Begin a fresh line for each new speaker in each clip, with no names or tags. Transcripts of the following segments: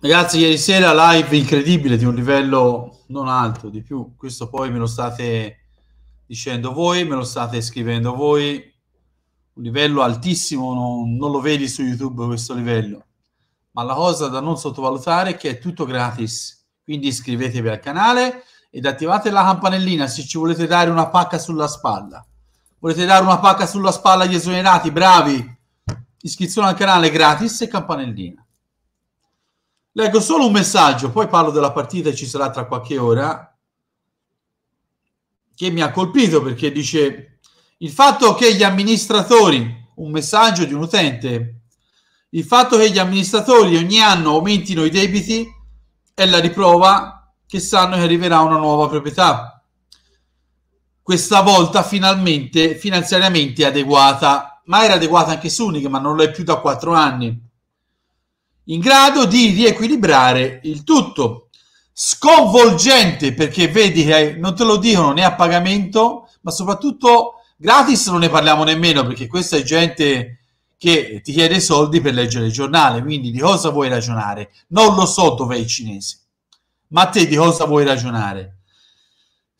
Ragazzi, ieri sera live incredibile di un livello non alto di più. Questo poi me lo state dicendo voi, me lo state scrivendo voi. Un livello altissimo, non, non lo vedi su YouTube questo livello. Ma la cosa da non sottovalutare è che è tutto gratis. Quindi iscrivetevi al canale ed attivate la campanellina se ci volete dare una pacca sulla spalla. Volete dare una pacca sulla spalla agli esonerati? Bravi! Iscrizione al canale gratis e campanellina Leggo solo un messaggio, poi parlo della partita e ci sarà tra qualche ora, che mi ha colpito perché dice il fatto che gli amministratori, un messaggio di un utente, il fatto che gli amministratori ogni anno aumentino i debiti è la riprova che sanno che arriverà una nuova proprietà, questa volta finalmente finanziariamente adeguata, ma era adeguata anche su Sunik, ma non lo è più da quattro anni in grado di riequilibrare il tutto. Sconvolgente perché vedi che non te lo dicono né a pagamento, ma soprattutto gratis non ne parliamo nemmeno perché questa è gente che ti chiede soldi per leggere il giornale, quindi di cosa vuoi ragionare? Non lo so dov'è il cinese, ma te di cosa vuoi ragionare?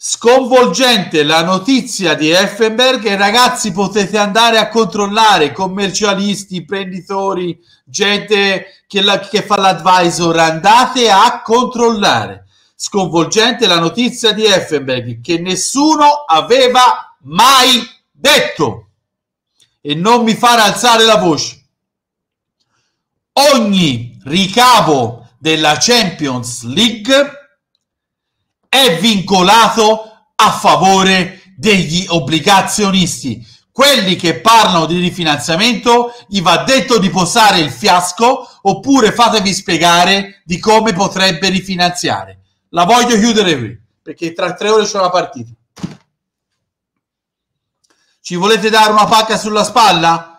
Sconvolgente la notizia di Effenberg e ragazzi potete andare a controllare commercialisti, imprenditori, gente che, la, che fa l'advisor, andate a controllare. Sconvolgente la notizia di Effenberg che nessuno aveva mai detto e non mi far alzare la voce. Ogni ricavo della Champions League è vincolato a favore degli obbligazionisti. Quelli che parlano di rifinanziamento gli va detto di posare il fiasco oppure fatevi spiegare di come potrebbe rifinanziare. La voglio chiudere qui perché tra tre ore c'è la partita. Ci volete dare una pacca sulla spalla?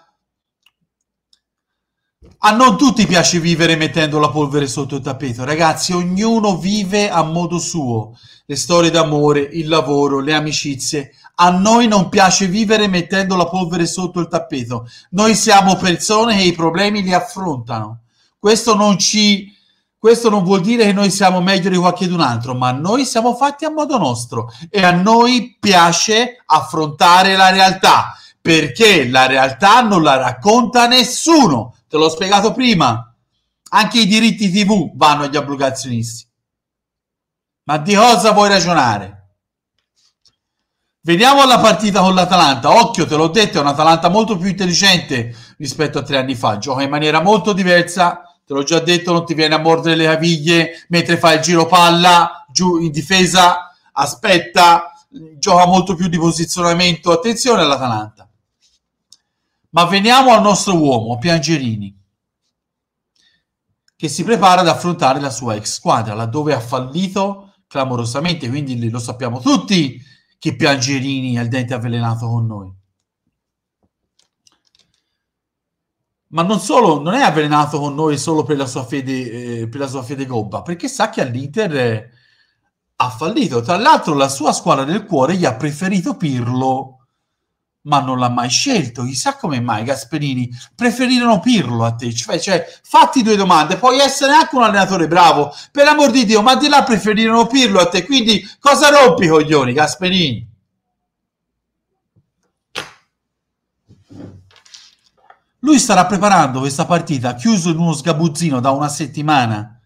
A non tutti piace vivere mettendo la polvere sotto il tappeto, ragazzi, ognuno vive a modo suo, le storie d'amore, il lavoro, le amicizie. A noi non piace vivere mettendo la polvere sotto il tappeto. Noi siamo persone che i problemi li affrontano. Questo non ci questo non vuol dire che noi siamo meglio di qualcun altro, ma noi siamo fatti a modo nostro e a noi piace affrontare la realtà, perché la realtà non la racconta nessuno te l'ho spiegato prima, anche i diritti TV vanno agli obbligazionisti. Ma di cosa vuoi ragionare? Vediamo la partita con l'Atalanta. Occhio, te l'ho detto, è un'Atalanta molto più intelligente rispetto a tre anni fa. Gioca in maniera molto diversa. Te l'ho già detto, non ti viene a mordere le caviglie mentre fa il giro palla giù in difesa. Aspetta, gioca molto più di posizionamento. Attenzione all'Atalanta. Ma veniamo al nostro uomo, Piangerini, che si prepara ad affrontare la sua ex squadra, laddove ha fallito clamorosamente, quindi lo sappiamo tutti che Piangerini ha il dente avvelenato con noi. ma non solo non è avvelenato con noi solo per la sua fede, eh, per la sua fede gobba, perché sa che all'Inter eh, ha fallito. Tra l'altro, la sua squadra del cuore gli ha preferito Pirlo ma non l'ha mai scelto. Chissà come mai Gasperini preferirono Pirlo a te. Cioè, cioè, fatti due domande, puoi essere anche un allenatore bravo, per amor di Dio, ma di là preferirono Pirlo a te. Quindi cosa rompi, coglioni, Gasperini? Lui starà preparando questa partita, chiuso in uno sgabuzzino da una settimana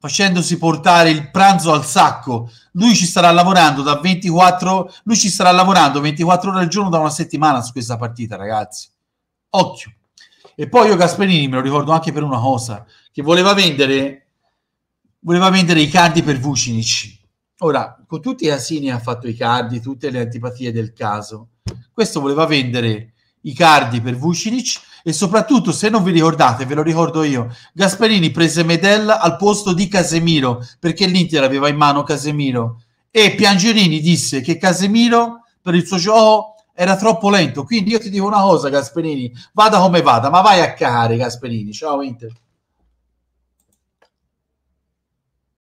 facendosi portare il pranzo al sacco. Lui ci starà lavorando da 24, lui ci starà lavorando 24 ore al giorno da una settimana su questa partita, ragazzi. Occhio. E poi io Gasperini me lo ricordo anche per una cosa, che voleva vendere, voleva vendere i cardi per Vucinic. Ora, con tutti i asini ha fatto i cardi, tutte le antipatie del caso, questo voleva vendere Icardi per Vucinic e soprattutto se non vi ricordate, ve lo ricordo io, Gasperini prese Medella al posto di Casemiro perché l'Inter aveva in mano Casemiro e Piangerini disse che Casemiro per il suo gioco era troppo lento, quindi io ti dico una cosa Gasperini, vada come vada, ma vai a cagare Gasperini, ciao Inter.